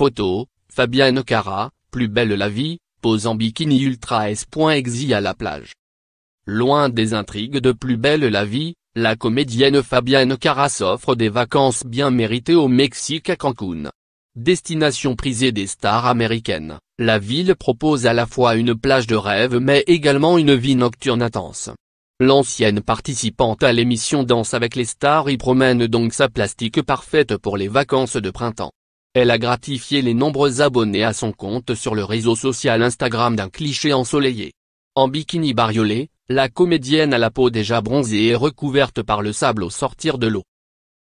Photo, Fabienne Cara, plus belle la vie, pose en bikini ultra S.exi à la plage. Loin des intrigues de plus belle la vie, la comédienne Fabienne Cara s'offre des vacances bien méritées au Mexique à Cancun. Destination prisée des stars américaines, la ville propose à la fois une plage de rêve mais également une vie nocturne intense. L'ancienne participante à l'émission Danse avec les stars y promène donc sa plastique parfaite pour les vacances de printemps. Elle a gratifié les nombreux abonnés à son compte sur le réseau social Instagram d'un cliché ensoleillé. En bikini bariolé, la comédienne à la peau déjà bronzée et recouverte par le sable au sortir de l'eau.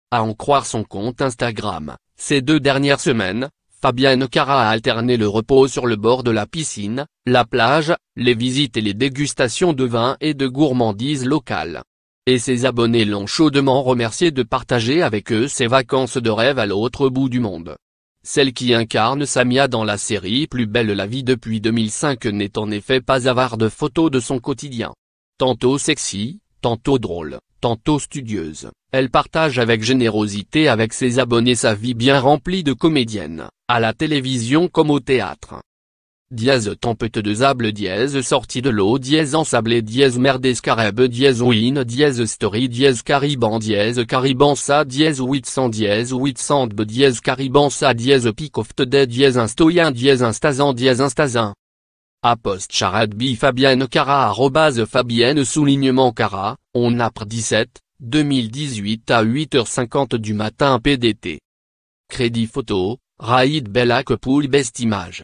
À en croire son compte Instagram, ces deux dernières semaines, Fabienne Cara a alterné le repos sur le bord de la piscine, la plage, les visites et les dégustations de vin et de gourmandises locales. Et ses abonnés l'ont chaudement remercié de partager avec eux ses vacances de rêve à l'autre bout du monde. Celle qui incarne Samia dans la série Plus belle la vie depuis 2005 n'est en effet pas avare de photos de son quotidien. Tantôt sexy, tantôt drôle, tantôt studieuse, elle partage avec générosité avec ses abonnés sa vie bien remplie de comédienne, à la télévision comme au théâtre. Dièse tempête de sable dièse sortie de l'eau dièse ensablée dièse mer scarab, dièse win dièse story dièse cariban dièse Caribansa sa dièse 800 dièse 800 b dièse cariban sa dièse picoft today dièse instoyen dièse Instazin dièse stazan. Apost charad bi Fabienne Cara arrobase Fabienne soulignement Cara, on apre 17, 2018 à 8h50 du matin PDT. Crédit photo, Raïd Bellac poule Best Image.